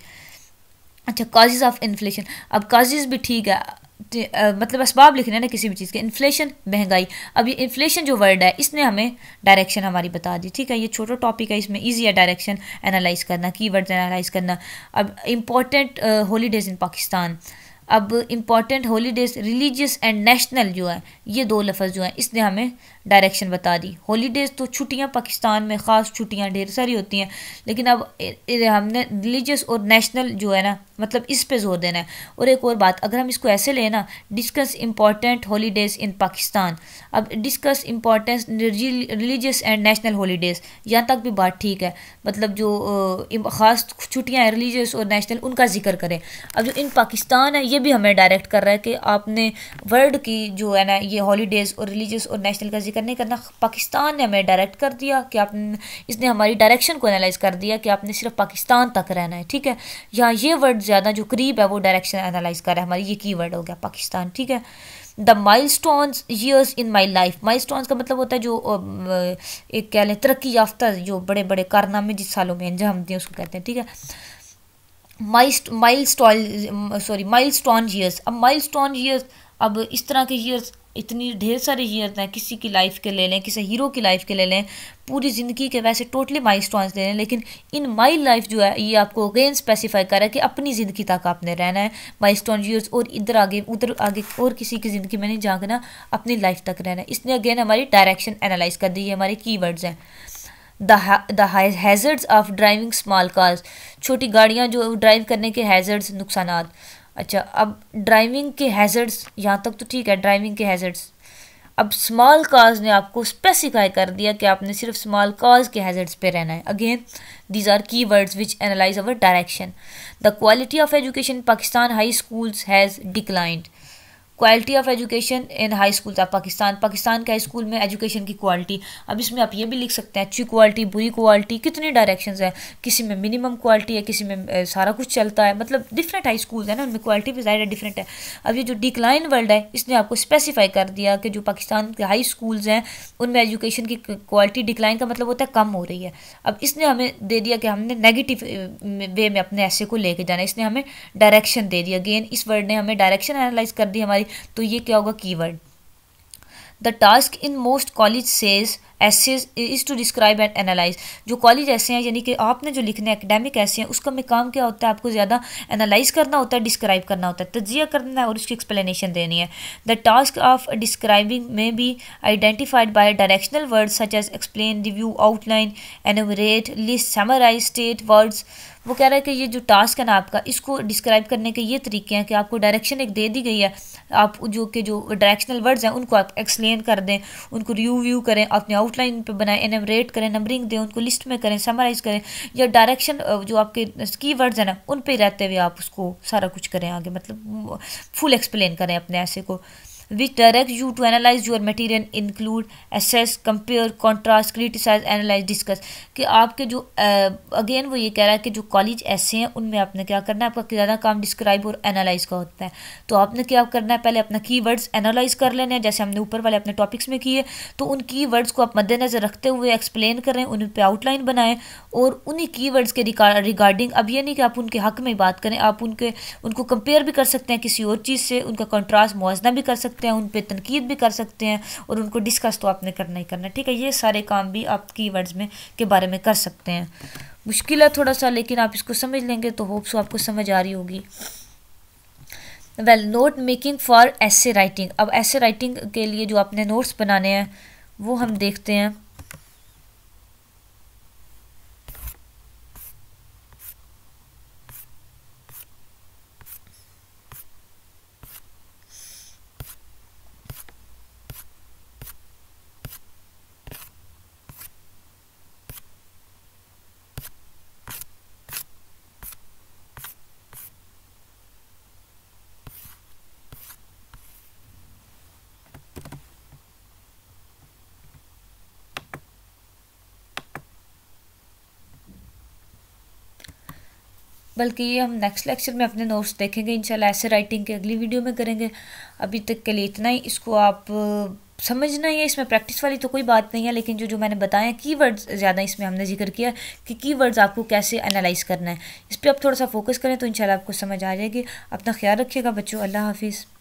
अच्छा काजेज ऑफ इन्फ्लेशन अब काजेज भी ठीक है मतलब इसबाब लिखने हैं ना किसी भी चीज़ के इन्फ्लेशन महंगाई अब ये इन्फ्लेशन जो वर्ड है इसने हमें डायरेक्शन हमारी बता दी ठीक है ये छोटा टॉपिक है इसमें ईजी है डायरेक्शन एनालाइज करना की वर्ड एनालाइज करना अब इम्पॉर्टेंट हॉलीडेज़ इन पाकिस्तान अब important holidays religious and national जो है ये दो लफ्ज़ जो हैं इसने हमें डायरेक्शन बता दी हॉलीडेज़ तो छुट्टियाँ पाकिस्तान में ख़ास छुट्टियाँ ढेर सारी होती हैं लेकिन अब हमने रिलीजियस और नेशनल जो है ना मतलब इस पे जोर देना है और एक और बात अगर हम इसको ऐसे लें ना discuss important holidays in Pakistan अब discuss importance religious and national holidays यहाँ तक भी बात ठीक है मतलब जो ख़ास छुट्टियाँ हैं रिलीजियस और नेशनल उनका जिक्र करें अब जो इन पाकिस्तान है ये भी हमें डायरेक्ट कर रहा है कि आपने वर्ल्ड की जो है ना ये हॉलीडेज़ और रिलीजियस और नेशनल का जिक्र करने करना पाकिस्तान ने हमें डायरेक्ट कर दिया कि आप इसने हमारी डायरेक्शन को एनालाइज कर दिया कि आपने सिर्फ पाकिस्तान तक रहना है ठीक है या ये वर्ड ज़्यादा जो करीब है वो डायरेक्शन एनालाइज कर रहा है हमारी ये की वर्ड हो गया पाकिस्तान ठीक है the milestones years in my life milestones का मतलब होता है जो एक कह लें तरक्की याफ्ता जो बड़े बड़े कारनामे जिस सालों में अंजाम दिए उसको कहते हैं ठीक है mile mile stall sorry milestone years अब माइल स्टोन ईयर्स अब इस तरह के ईयर्स इतनी ढेर सारी ईयर्स हैं किसी की लाइफ के ले लें किसी हीरो की लाइफ के ले लें पूरी ज़िंदगी के वैसे टोटली माई स्टॉन्स ले लें लेकिन इन माई लाइफ जो है ये आपको अगेन स्पेसिफाई करा है कि अपनी ज़िंदगी तक आपने रहना है माई स्टोन यूर्स और इधर आगे उधर आगे और किसी की ज़िंदगी में नहीं जागना अपनी लाइफ तक रहना है इसने अगेन हमारी डायरेक्शन एनालाइज कर दी है हमारे की वर्ड्स हैं the hazards of driving small cars छोटी गाड़ियाँ जो ड्राइव करने के हैज़र्ड्स नुकसान अच्छा अब ड्राइविंग के हैज़र्ड्स यहाँ तक तो ठीक है ड्राइविंग के हैज़र्ड्स अब स्मॉल कार्स ने आपको स्पेसिफाई कर दिया कि आपने सिर्फ स्मॉल कार्स के हैजर्ड्स पे रहना है again these are key words which analyse our direction the quality of education Pakistan high schools has declined quality of education in high school था पाकिस्तान पाकिस्तान के हाई स्कूल में एजुकेशन की क्वालिटी अब इसमें आप ये भी लिख सकते हैं अच्छी क्वालिटी बुरी क्वालिटी कितने डायरेक्शंस हैं किसी में मिनिमम क्वालिटी है किसी में सारा कुछ चलता है मतलब डिफरेंट हाई स्कूल है ना उनमें क्वालिटी भी ज्यादा डिफरेंट है अब ये जो डिक्लाइन वर्ल्ड है इसने आपको स्पेसिफाई कर दिया कि जो पाकिस्तान के हाई स्कूल्स हैं उनमें एजुकेशन की क्वालिटी डिक्लाइन का मतलब होता है कम हो रही है अब इसने हमें दे दिया कि हमने नेगेटिव वे में अपने ऐसे को लेके जाना इसने हमें डायरेक्शन दे दिया अगेन इस वर्ड ने हमें डायरेक्शन एनालाइज कर दी हमारी आई तो ये क्या होगा keyword the task in most college says essays is to describe and analyse जो कॉलेज ऐसे हैं यानी कि आपने जो लिखने एकेडमिक ऐसे हैं उसका में काम क्या होता है आपको ज़्यादा एनालाइज करना होता है डिस्क्राइब करना होता है तजिया करना है और उसकी एक्सप्लेनेशन देनी है the task of describing may be identified by directional words such as explain review outline enumerate list summarise state words वो कह रहा है कि ये जो टास्क है ना आपका इसको डिस्क्राइब करने के ये तरीके हैं कि आपको डायरेक्शन एक दे दी गई है आप जो कि जो डायरेक्शनल वर्ड्स हैं उनको आप एक्सप्लेन कर दें उनको रिव्यू करें अपने आउटलाइन पर बनाएं एनमरेट करें नंबरिंग दें उनको लिस्ट में करें समराइज़ करें या डायरेक्शन जो आपके की वर्ड्स हैं ना उन पर रहते हुए आप उसको सारा कुछ करें आगे मतलब फुल एक्सप्लेन करें अपने ऐसे को which directs you to analyze your material include assess compare contrast criticize analyze discuss कि आपके जो अगेन वो ये कह रहा है कि जो कॉलेज ऐसे हैं उनमें आपने क्या करना है आपका ज़्यादा काम डिस्क्राइब और एनालाइज का होता है तो आपने क्या करना है पहले अपना की वर्ड्स एनालाइज कर लेने हैं जैसे हमने ऊपर वाले अपने टॉपिक्स में किए तो उन की वर्ड्स को आप मद्देनज़र रखते हुए एक्सप्लेन करें उन पर आउटलाइन बनाएं और उन्हीं की वर्ड्स के रिगार्डिंग अब ये नहीं कि आप उनके हक में बात करें आप उनके उनको कंपेयर भी कर सकते हैं किसी और चीज़ से उनका कॉन्ट्रास्ट मुआजना भी कर सकते सकते हैं उन पर तनकीद भी कर सकते हैं और उनको डिस्कस तो आपने करना ही करना ठीक है ये सारे काम भी आप की वर्ड्स में के बारे में कर सकते हैं मुश्किल है थोड़ा सा लेकिन आप इसको समझ लेंगे तो होप्स तो आपको समझ आ रही होगी well note making for essay writing अब ऐसे राइटिंग के लिए जो आपने नोट्स बनाने हैं वो हम देखते हैं बल्कि ये हम नेक्स्ट लेक्चर में अपने नोट्स देखेंगे इंशाल्लाह ऐसे राइटिंग के अगली वीडियो में करेंगे अभी तक के लिए इतना ही इसको आप समझना ही है इसमें प्रैक्टिस वाली तो कोई बात नहीं है लेकिन जो जो मैंने बताया वर्ड्स ज़्यादा इसमें हमने जिक्र किया कि वर्ड्स आपको कैसे एनालाइज करना है इस पर आप थोड़ा सा फोकस करें तो इंशाल्लाह आपको समझ आ जाएगी अपना ख्याल रखिएगा बच्चों अल्लाह हाफिज़